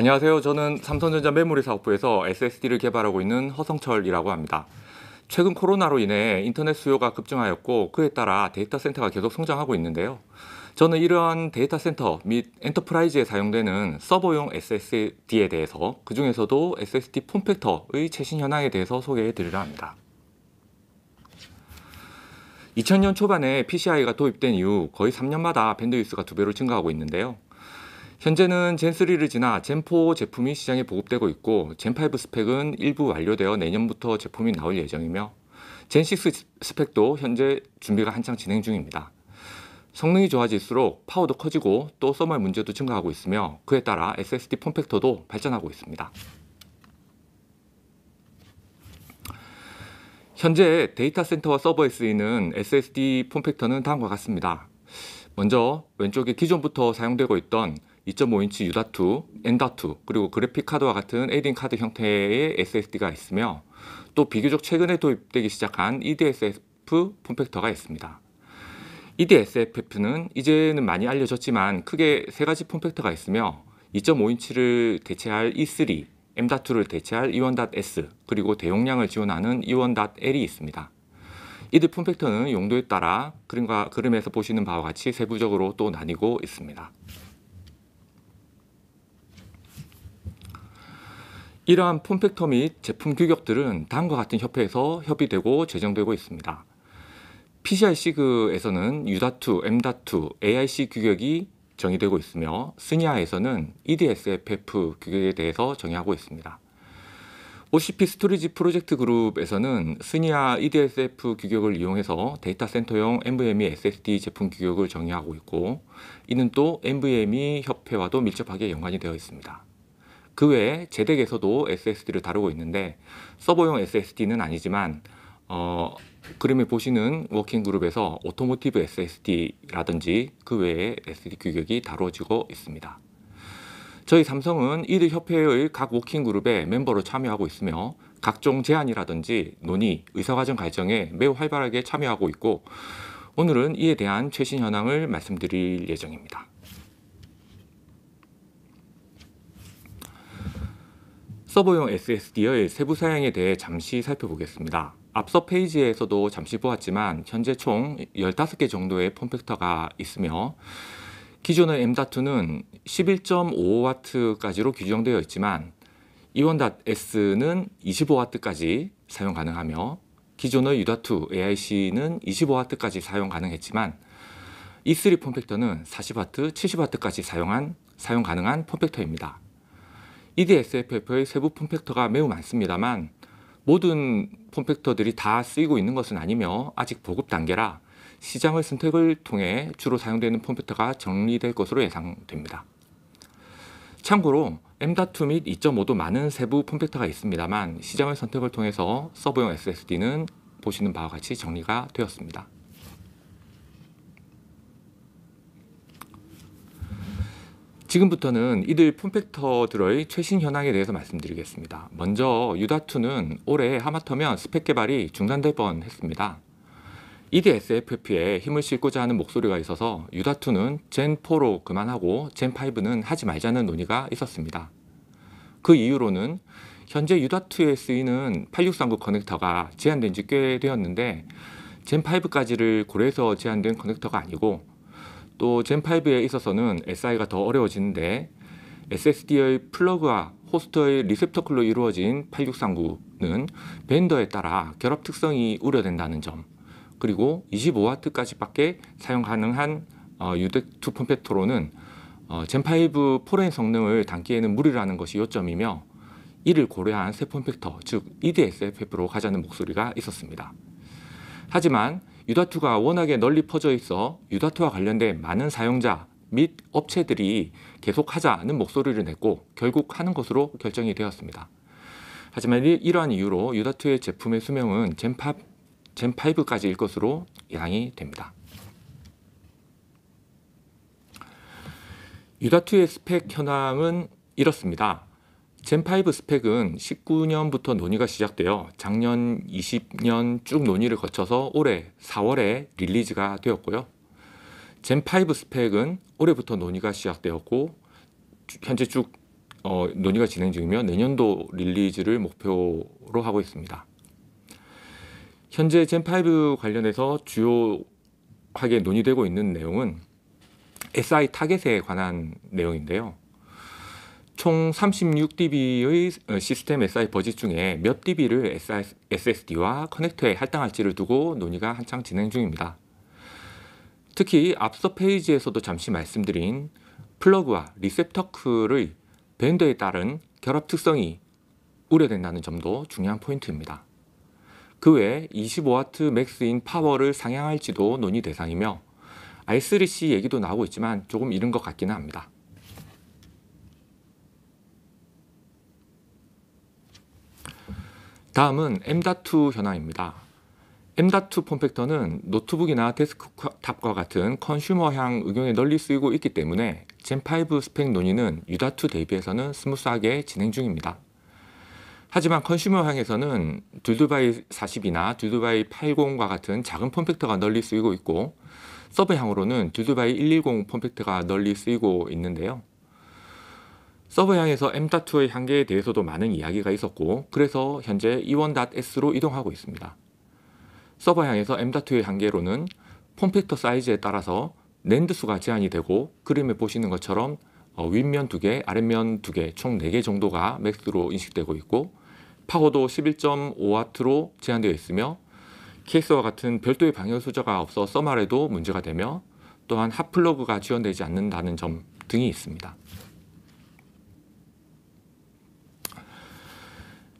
안녕하세요. 저는 삼성전자 메모리 사업부에서 SSD를 개발하고 있는 허성철이라고 합니다. 최근 코로나로 인해 인터넷 수요가 급증하였고 그에 따라 데이터 센터가 계속 성장하고 있는데요. 저는 이러한 데이터 센터 및 엔터프라이즈에 사용되는 서버용 SSD에 대해서 그 중에서도 SSD 폼팩터의 최신 현황에 대해서 소개해 드리려 합니다. 2000년 초반에 PCI가 도입된 이후 거의 3년마다 밴드위스가 두 배로 증가하고 있는데요. 현재는 젠3를 지나 젠4 제품이 시장에 보급되고 있고 젠5 스펙은 일부 완료되어 내년부터 제품이 나올 예정이며 젠6 스펙도 현재 준비가 한창 진행 중입니다. 성능이 좋아질수록 파워도 커지고 또 써멀 문제도 증가하고 있으며 그에 따라 SSD 폼팩터도 발전하고 있습니다. 현재 데이터 센터와 서버에 쓰이는 SSD 폼팩터는 다음과 같습니다. 먼저 왼쪽에 기존부터 사용되고 있던 2.5인치 유다2, 엔다2 그리고 그래픽 카드와 같은 에딩 카드 형태의 SSD가 있으며 또 비교적 최근에 도입되기 시작한 EDSF 폼팩터가 있습니다. EDSF는 이제는 많이 알려졌지만 크게 세 가지 폼팩터가 있으며 2.5인치를 대체할 E3, M.2를 대체할 E1.S 그리고 대용량을 지원하는 E1.L이 있습니다. 이들 폼팩터는 용도에 따라 그림과 그림에서 보시는 바와 같이 세부적으로 또 나뉘고 있습니다. 이러한 폼팩터 및 제품 규격들은 다음과 같은 협회에서 협의되고 제정되고 있습니다. PCI-SIG에서는 u 2 m 2 AIC 규격이 정의되고 있으며 스니아에서는 EDSFF 규격에 대해서 정의하고 있습니다. OCP 스토리지 프로젝트 그룹에서는 스니아 EDSF 규격을 이용해서 데이터 센터용 NVMe SSD 제품 규격을 정의하고 있고 이는 또 NVMe 협회와도 밀접하게 연관이 되어 있습니다. 그 외에 제덱에서도 SSD를 다루고 있는데 서버용 SSD는 아니지만 어, 그림에 보시는 워킹그룹에서 오토모티브 SSD라든지 그 외에 SSD 규격이 다루어지고 있습니다. 저희 삼성은 이들 협회의 각 워킹그룹의 멤버로 참여하고 있으며 각종 제안이라든지 논의, 의사과정 갈정에 매우 활발하게 참여하고 있고 오늘은 이에 대한 최신 현황을 말씀드릴 예정입니다. 서버용 SSD의 세부 사양에 대해 잠시 살펴보겠습니다. 앞서 페이지에서도 잠시 보았지만 현재 총 15개 정도의 폼팩터가 있으며 기존의 M.2는 1 1 5 w 까지로 규정되어 있지만 E1.S는 25W까지 사용 가능하며 기존의 U.2 AIC는 25W까지 사용 가능했지만 E3 폼팩터는 40W, 70W까지 사용한 사용 가능한 폼팩터입니다. EDSFF의 세부 폼팩터가 매우 많습니다만 모든 폼팩터들이 다 쓰이고 있는 것은 아니며 아직 보급 단계라 시장을 선택을 통해 주로 사용되는 폼팩터가 정리될 것으로 예상됩니다. 참고로 M.2 및 2.5도 많은 세부 폼팩터가 있습니다만 시장의 선택을 통해서 서버용 SSD는 보시는 바와 같이 정리가 되었습니다. 지금부터는 이들 폼팩터들의 최신 현황에 대해서 말씀드리겠습니다. 먼저 유다2는 올해 하마터면 스펙 개발이 중단될 뻔했습니다. EDSFP에 힘을 싣고자 하는 목소리가 있어서 유다2는 젠4로 그만하고 젠5는 하지 말자는 논의가 있었습니다. 그 이유로는 현재 유다2에 쓰이는 8639 커넥터가 제한된 지 꽤 되었는데 젠5까지를 고려해서 제한된 커넥터가 아니고 또 젠5에 있어서는 SI가 더 어려워지는데 SSD의 플러그와 호스트의 리셉터클로 이루어진 8639는 밴더에 따라 결합 특성이 우려된다는 점 그리고 25W까지밖에 사용 가능한 유덱투펌팩토로는 어, 어 젠5 포렌 성능을 담기에는 무리라는 것이 요점이며 이를 고려한 새펌팩터즉 EDSFF로 가자는 목소리가 있었습니다. 하지만 유다투가 워낙에 널리 퍼져 있어 유다투와 관련된 많은 사용자 및 업체들이 계속 하자는 목소리를 냈고 결국 하는 것으로 결정이 되었습니다. 하지만 이러한 이유로 유다투의 제품의 수명은 젠5, 까지일 것으로 예상이 됩니다. 유다투의 스펙 현황은 이렇습니다. 젠5 스펙은 19년부터 논의가 시작되어 작년 20년 쭉 논의를 거쳐서 올해 4월에 릴리즈가 되었고요. 젠5 스펙은 올해부터 논의가 시작되었고 현재 쭉 어, 논의가 진행 중이며 내년도 릴리즈를 목표로 하고 있습니다. 현재 젠5 관련해서 주요하게 논의되고 있는 내용은 SI 타겟에 관한 내용인데요. 총 36dB의 어, 시스템 SI 버짓 중에 몇 dB를 SSD와 커넥터에 할당할지를 두고 논의가 한창 진행 중입니다. 특히 앞서 페이지에서도 잠시 말씀드린 플러그와 리셉터크의 밴드에 따른 결합 특성이 우려된다는 점도 중요한 포인트입니다. 그 외에 25W 맥스인 파워를 상향할지도 논의 대상이며 i3C 얘기도 나오고 있지만 조금 이른 것 같기는 합니다. 다음은 M.2 현황입니다. M.2 폼팩터는 노트북이나 데스크탑과 같은 컨슈머향 의견에 널리 쓰이고 있기 때문에 젠5 스펙 논의는 U.2 대비해서는 스무스하게 진행 중입니다. 하지만 컨슈머향에서는 듀드바이 40이나 듀드바이 80과 같은 작은 폼팩터가 널리 쓰이고 있고 서브향으로는 듀드바이 110 폼팩터가 널리 쓰이고 있는데요. 서버 향에서 m.2의 한계에 대해서도 많은 이야기가 있었고 그래서 현재 e1.s로 이동하고 있습니다. 서버 향에서 m.2의 한계로는 폼팩터 사이즈에 따라서 랜드 수가 제한이 되고 그림에 보시는 것처럼 어, 윗면 2개, 아랫면 2개, 총 4개 정도가 맥스로 인식되고 있고 파워도 11.5W로 제한되어 있으며 케이스와 같은 별도의 방열 수저가 없어 써말에도 문제가 되며 또한 핫플러그가 지원되지 않는다는 점 등이 있습니다.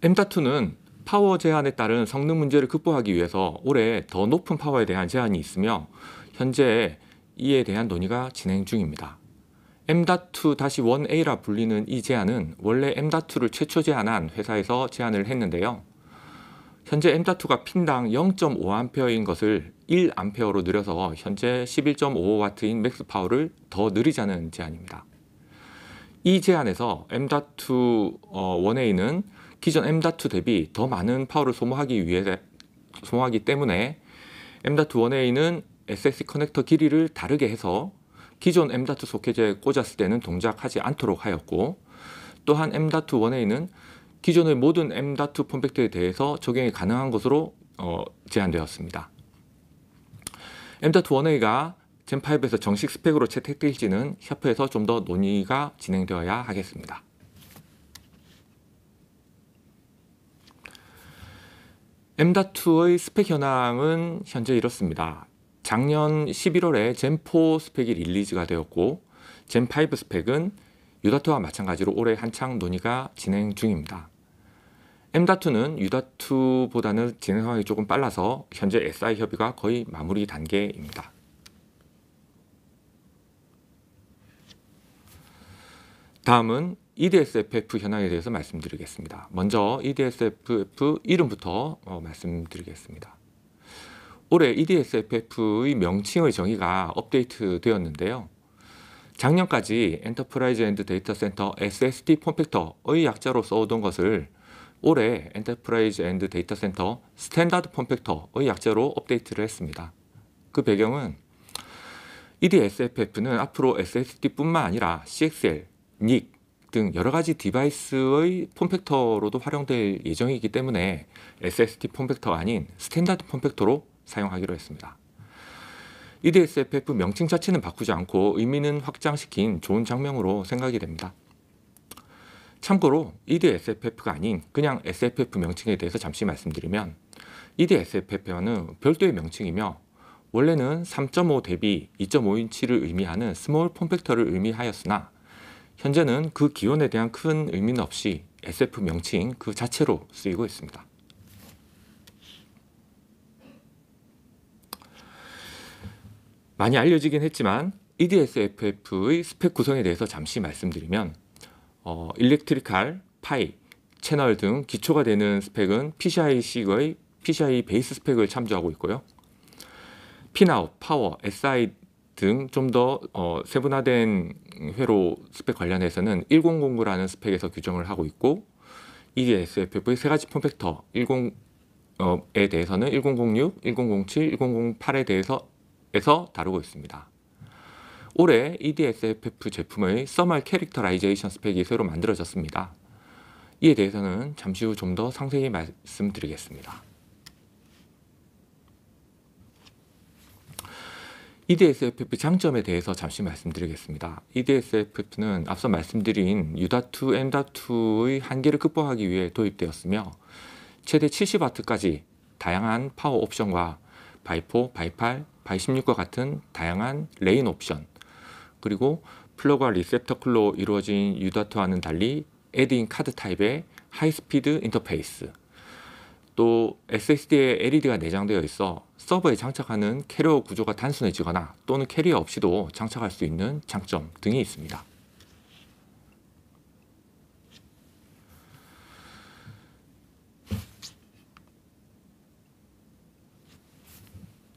엠타2는 파워 제한에 따른 성능 문제를 극복하기 위해서 올해 더 높은 파워에 대한 제한이 있으며 현재 이에 대한 논의가 진행 중입니다. M.2-1A라 불리는 이 제안은 원래 M.2를 최초 제안한 회사에서 제안을 했는데요. 현재 M.2가 핀당 0.5A인 것을 1A로 늘려서 현재 1 1 5 w 인 맥스 파워를 더 늘리자는 제안입니다. 이 제안에서 M.2 1A는 기존 M.2 대비 더 많은 파워를 소모하기 위해 소모하기 때문에 M.2 1A는 SSC 커넥터 길이를 다르게 해서 기존 M.2 소켓에 꽂았을 때는 동작하지 않도록 하였고 또한 M.2 1A는 기존의 모든 M.2 폼팩터에 대해서 적용이 가능한 것으로 어, 제한되었습니다. m 1A가 젠5에서 정식 스펙으로 채택될지는 샤프에서 좀 더 논의가 진행되어야 하겠습니다. M.2의 스펙 현황은 현재 이렇습니다. 작년 11월에 젠4 스펙이 릴리즈가 되었고 젠5 스펙은 유다투와 마찬가지로 올해 한창 논의가 진행 중입니다. M.2는 유다투보다는 진행 상황이 조금 빨라서 현재 SI 협의가 거의 마무리 단계입니다. 다음은 EDSFF 현황에 대해서 말씀드리겠습니다. 먼저 EDSFF 이름부터 어, 말씀드리겠습니다. 올해 EDSFF의 명칭의 정의가 업데이트되었는데요. 작년까지 엔터프라이즈 앤드 데이터 센터 SSD 폼팩터의 약자로 써오던 것을 올해 엔터프라이즈 앤드 데이터 센터 스탠다드 폼팩터의 약자로 업데이트를 했습니다. 그 배경은 EDSFF는 앞으로 SSD뿐만 아니라 CXL, NIC, 등 여러 가지 디바이스의 폼팩터로도 활용될 예정이기 때문에 SSD 폼팩터가 아닌 스탠다드 폼팩터로 사용하기로 했습니다. EDSFF 명칭 자체는 바꾸지 않고 의미는 확장시킨 좋은 장명으로 생각이 됩니다. 참고로 EDSFF가 아닌 그냥 SFF 명칭에 대해서 잠시 말씀드리면 EDSFF와는 별도의 명칭이며 원래는 3.5 대비 2.5인치를 의미하는 스몰 폼팩터를 의미하였으나 현재는 그 기원에 대한 큰 의미는 없이 SF 명칭 그 자체로 쓰이고 있습니다. 많이 알려지긴 했지만 EDSFF의 스펙 구성에 대해서 잠시 말씀드리면 어, 일렉트리칼, 파이, 채널 등 기초가 되는 스펙은 PCI식의 PCI 베이스 스펙을 참조하고 있고요. 피나웃, 파워, SI 등좀더 어, 세분화된 회로 스펙 관련해서는 1009라는 스펙에서 규정을 하고 있고 EDSFF의 세 가지 폼팩터 10에 어, 대해서는 1006, 1007, 1008에 대해서 다루고 있습니다. 올해 EDSFF 제품의 써멀 캐릭터라이제이션 스펙이 새로 만들어졌습니다. 이에 대해서는 잠시 후 좀 더 상세히 말씀드리겠습니다. e d s f p 장점에 대해서 잠시 말씀드리겠습니다. EDSFF는 앞서 말씀드린 유2 M.2의 한계를 극복하기 위해 도입되었으며 최대 70W까지 다양한 파워 옵션과 바이4, 바이8, 바이16과 같은 다양한 레인 옵션 그리고 플러그와 리셉터클로 이루어진 유2와는 달리 에드인 카드 타입의 하이스피드 인터페이스 또 SSD에 LED가 내장되어 있어 서버에 장착하는 캐리어 구조가 단순해지거나 또는 캐리어 없이도 장착할 수 있는 장점 등이 있습니다.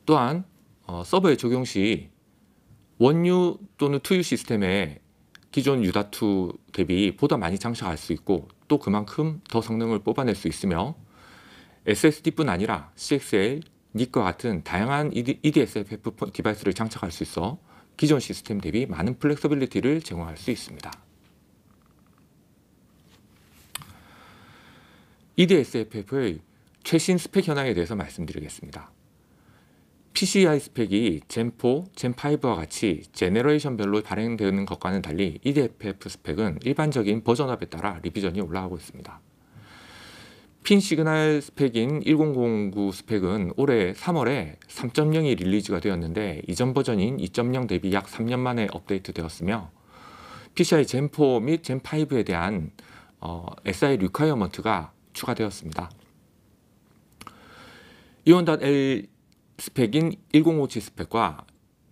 또한 어, 서버에 적용 시 원유 또는 투유 시스템에 기존 유다투 대비 보다 많이 장착할 수 있고 또 그만큼 더 성능을 뽑아낼 수 있으며 SSD뿐 아니라 CXL, n i 닉과 같은 다양한 EDSFF e 디바이스를 장착할 수 있어 기존 시스템 대비 많은 플렉서빌리티를 제공할 수 있습니다. EDSFF의 최신 스펙 현황에 대해서 말씀드리겠습니다. PCI 스펙이 젠4, 젠5와 같이 제네레이션별로 발행되는 것과는 달리 EDFF 스펙은 일반적인 버전업에 따라 리비전이 올라가고 있습니다. 핀 시그널 스펙인 1009 스펙은 올해 3월에 3.0이 릴리즈가 되었는데 이전 버전인 2.0 대비 약 3년 만에 업데이트되었으며 PCI gen4 및 gen5에 대한 어, SI 리콰이어먼트가 추가되었습니다. 이온.L 스펙인 1057 스펙과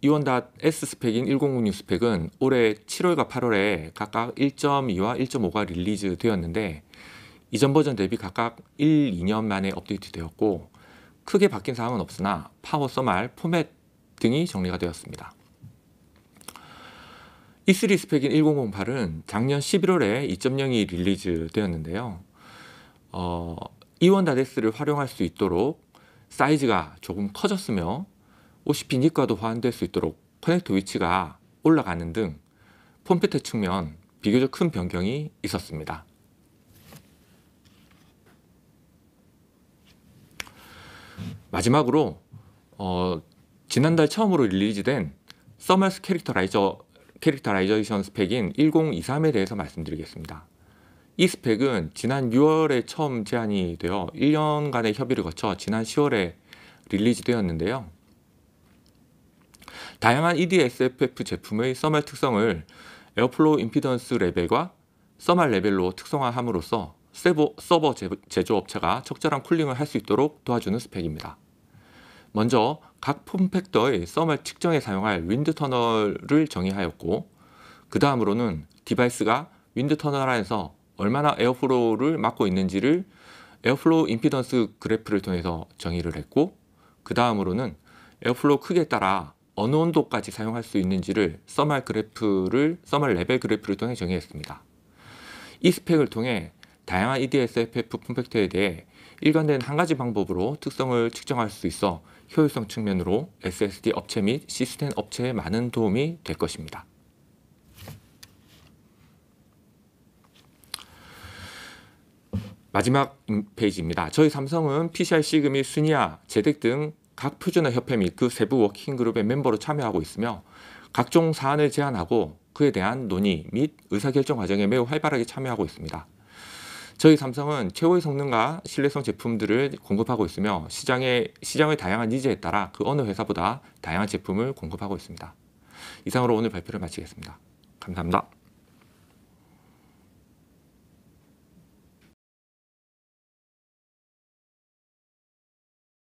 이온.S 스펙인 1006 스펙은 올해 7월과 8월에 각각 1.2와 1.5가 릴리즈되었는데 이전 버전 대비 각각 1, 2년 만에 업데이트되었고 크게 바뀐 사항은 없으나 파워 써말, 포맷 등이 정리가 되었습니다. E3 스펙인 1008은 작년 11월에 2.0이 릴리즈되었는데요. 어, E1 다데스를 활용할 수 있도록 사이즈가 조금 커졌으며 OCP 니과도 호환될 수 있도록 커넥터 위치가 올라가는 등 폼팩트 측면 비교적 큰 변경이 있었습니다. 마지막으로 어, 지난달 처음으로 릴리즈된 서머스 캐릭터라이저 캐릭터라이저이션 스펙인 1023에 대해서 말씀드리겠습니다. 이 스펙은 지난 6월에 처음 제안이 되어 1년간의 협의를 거쳐 지난 10월에 릴리즈되었는데요. 다양한 EDSFF 제품의 써말 특성을 에어플로우 임피던스 레벨과 써말 레벨로 특성화함으로써 세버, 서버 제조업체가 적절한 쿨링을 할 수 있도록 도와주는 스펙입니다. 먼저 각 폼팩터의 썸을 측정에 사용할 윈드 터널을 정의하였고 그 다음으로는 디바이스가 윈드 터널 안에서 얼마나 에어플로우를 막고 있는지를 에어플로우 임피던스 그래프를 통해서 정의를 했고 그 다음으로는 에어플로우 크기에 따라 어느 온도까지 사용할 수 있는지를 써말 그래프를 써말 레벨 그래프를 통해 정의했습니다. 이 스펙을 통해 다양한 EDSFF 폼팩터에 대해 일관된 한 가지 방법으로 특성을 측정할 수 있어 효율성 측면으로 SSD 업체 및 시스템 업체에 많은 도움이 될 것입니다. 마지막 페이지입니다. 저희 삼성은 PCI-C 금이 순이아 제덱 등 각 표준화 협회 및 그 세부 워킹그룹의 멤버로 참여하고 있으며 각종 사안을 제안하고 그에 대한 논의 및 의사결정 과정에 매우 활발하게 참여하고 있습니다. 저희 삼성은 최고의 성능과 신뢰성 제품들을 공급하고 있으며 시장의 시장의 다양한 니즈에 따라 그 어느 회사보다 다양한 제품을 공급하고 있습니다. 이상으로 오늘 발표를 마치겠습니다. 감사합니다.